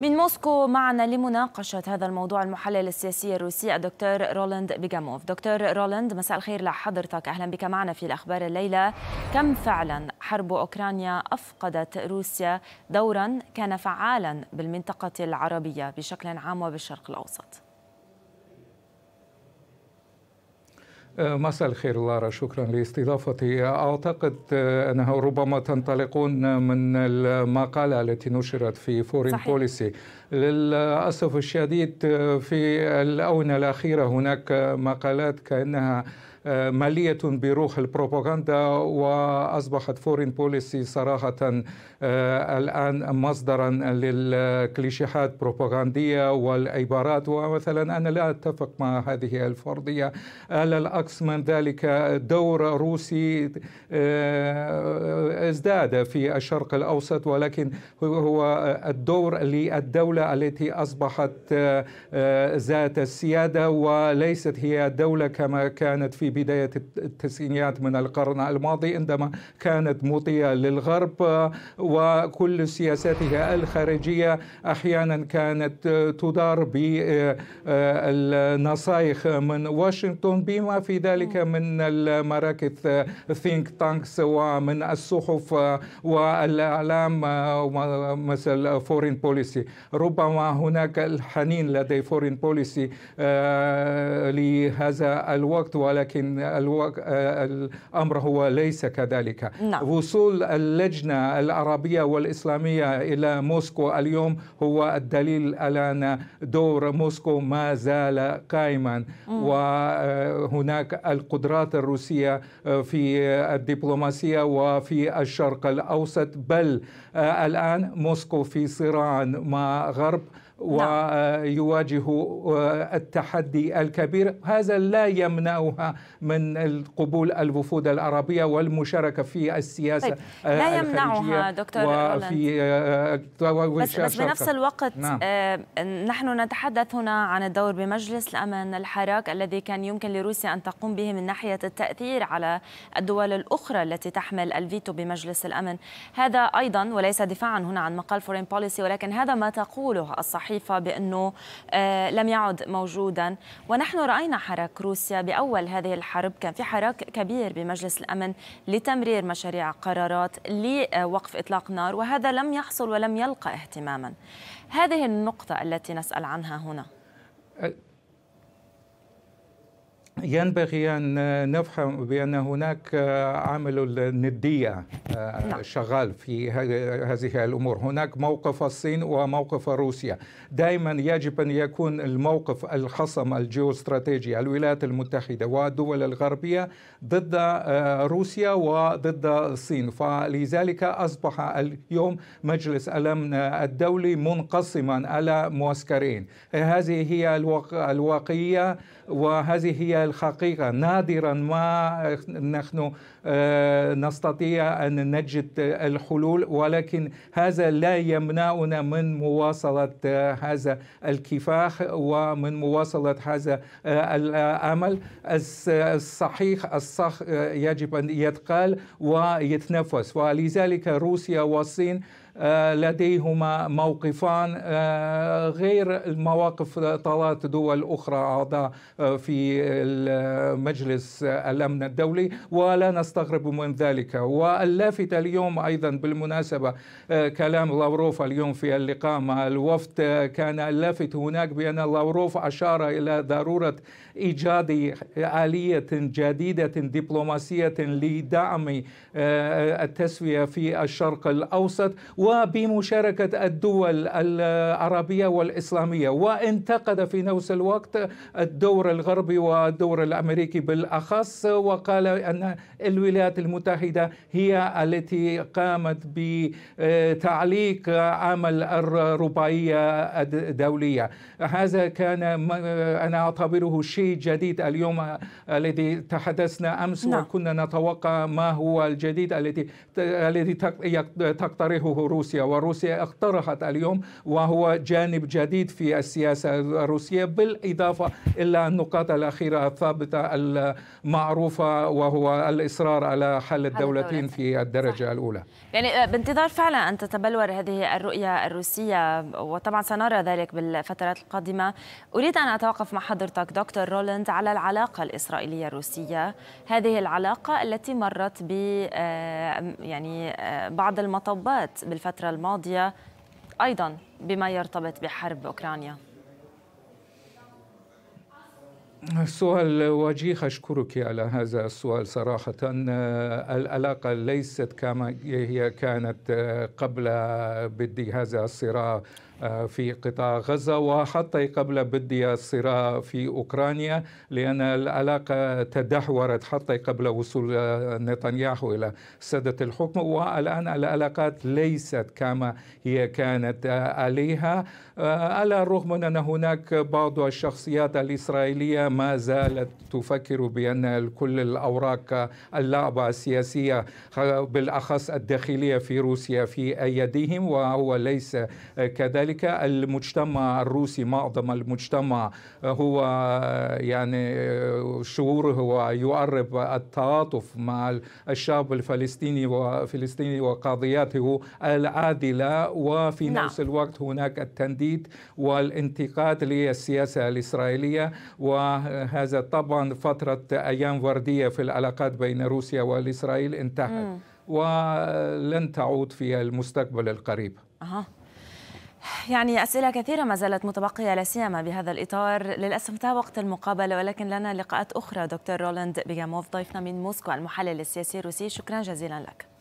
من موسكو معنا لمناقشة هذا الموضوع المحلل السياسي الروسي الدكتور رولاند بيجاموف دكتور رولاند مساء الخير لحضرتك أهلا بك معنا في الأخبار الليلة كم فعلا حرب أوكرانيا أفقدت روسيا دورا كان فعالا بالمنطقة العربية بشكل عام وبالشرق الأوسط آه، مساء الخير لارا شكرا لاستضافتي اعتقد آه، انه ربما تنطلقون من المقاله التي نشرت في فورين صحيح. بوليسي للاسف الشديد آه، في الاونه الاخيره هناك مقالات كانها آه، مالية بروح البروباغندا وأصبحت فورين بوليسي صراحة آه، الآن مصدرا للكليشيهات بروباغندية والعبارات ومثلا أنا لا أتفق مع هذه الفرضية على العكس من ذلك دور روسي آه، ازداد في الشرق الأوسط ولكن هو الدور للدولة التي أصبحت ذات السيادة وليست هي دولة كما كانت في بداية التسعينيات من القرن الماضي عندما كانت مطية للغرب آه، وكل سياساتها الخارجية أحيانا كانت آه، تدار بالنصائح آه، من واشنطن بما في ذلك من المراكز ثينك تانكس ومن الصحف والإعلام مثل فورين بوليسي ربما هناك الحنين لدي فورين بوليسي لهذا الوقت ولكن لكن الأمر هو ليس كذلك نعم. وصول اللجنة العربية والإسلامية إلى موسكو اليوم هو الدليل على أن دور موسكو ما زال قائما وهناك القدرات الروسية في الدبلوماسية وفي الشرق الأوسط بل الآن موسكو في صراع مع غرب نعم. ويواجه آه، التحدي الكبير هذا لا يمنعها من قبول الوفود العربية والمشاركة في السياسة طيب، لا آه، يمنعها دكتور وفي آه، بس, بس بنفس الوقت نعم. نحن نتحدث هنا عن الدور بمجلس الأمن الحراك الذي كان يمكن لروسيا أن تقوم به من ناحية التأثير على الدول الأخرى التي تحمل الفيتو بمجلس الأمن هذا أيضا وليس دفاعا هنا عن مقال فورين بوليسي ولكن هذا ما تقوله الصحيح الصحيفة بأنه آه، لم يعد موجودا ونحن رأينا حراك روسيا بأول هذه الحرب كان في حراك كبير بمجلس الأمن لتمرير مشاريع قرارات لوقف إطلاق نار وهذا لم يحصل ولم يلقى اهتماما هذه النقطة التي نسأل عنها هنا أه، ينبغي أن نفهم بأن هناك عمل الندية آه، نعم. شغال في هذه الأمور هناك موقف الصين وموقف روسيا دائما يجب أن يكون الموقف الخصم الجيوستراتيجي الولايات المتحدة والدول الغربية ضد آه، روسيا وضد الصين فلذلك أصبح اليوم مجلس الأمن الدولي منقسما على معسكرين هذه هي الواقعية وهذه هي الحقيقة نادرا ما نحن آه، نستطيع أن نجد الحلول ولكن هذا لا يمنعنا من مواصلة آه، هذا الكفاح ومن مواصلة هذا آه، العمل الصحيح الصح يجب أن يتقال ويتنفس ولذلك روسيا والصين آه، لديهما موقفان آه، غير مواقف ثلاث دول أخرى أعضاء آه، في مجلس الأمن الدولي ولا نستغرب من ذلك واللافت اليوم أيضا بالمناسبة كلام لافروف اليوم في اللقاء مع الوفد كان اللافت هناك بأن لافروف أشار إلى ضرورة إيجاد آلية جديدة دبلوماسية لدعم التسوية في الشرق الأوسط و وبمشاركة الدول العربية والإسلامية وانتقد في نفس الوقت الدور الغربي والدور الأمريكي بالأخص وقال أن الولايات المتحدة هي التي قامت بتعليق عمل الرباعية الدولية هذا كان أنا أعتبره شيء جديد اليوم الذي تحدثنا أمس نعم. وكنا نتوقع ما هو الجديد الذي الذي تقترحه روسيا وروسيا اقترحت اليوم وهو جانب جديد في السياسة الروسية بالإضافة إلى النقاط الأخيرة الثابتة المعروفة وهو الإصرار على حل الدولتين في الدرجة صح. الأولى يعني آه، بانتظار فعلا أن تتبلور هذه الرؤية الروسية وطبعا سنرى ذلك بالفترات القادمة أريد أن أتوقف مع حضرتك دكتور رولاند على العلاقة الإسرائيلية الروسية هذه العلاقة التي مرت ب آه، يعني آه، بعض المطبات بال بالفترة الماضية أيضا بما يرتبط بحرب أوكرانيا سؤال وجيه أشكرك على هذا السؤال صراحة العلاقة ليست كما هي كانت قبل بدي هذا الصراع آه، في قطاع غزة وحتى قبل بدي الصراع في أوكرانيا لأن العلاقة تدهورت حتى قبل وصول آه، نتنياهو إلى سدة الحكم والآن العلاقات ليست كما هي كانت آه، عليها على الرغم من أن هناك بعض الشخصيات الإسرائيلية ما زالت تفكر بأن كل الأوراق اللعبة السياسية بالأخص الداخلية في روسيا في أيديهم وهو ليس كذلك ذلك المجتمع الروسي معظم المجتمع آه، هو آه، يعني آه، شعوره يقرب التعاطف مع الشعب الفلسطيني وفلسطيني وقضياته العادلة وفي نعم. نفس الوقت هناك التنديد والانتقاد للسياسة الإسرائيلية وهذا طبعا فترة أيام وردية في العلاقات بين روسيا والإسرائيل انتهت مم. ولن تعود في المستقبل القريب. أه. يعني أسئلة كثيرة ما زالت متبقية لا سيما بهذا الإطار للأسف انتهى وقت المقابلة ولكن لنا لقاءات أخرى دكتور رولاند بيجاموف ضيفنا من موسكو المحلل السياسي الروسي شكرا جزيلا لك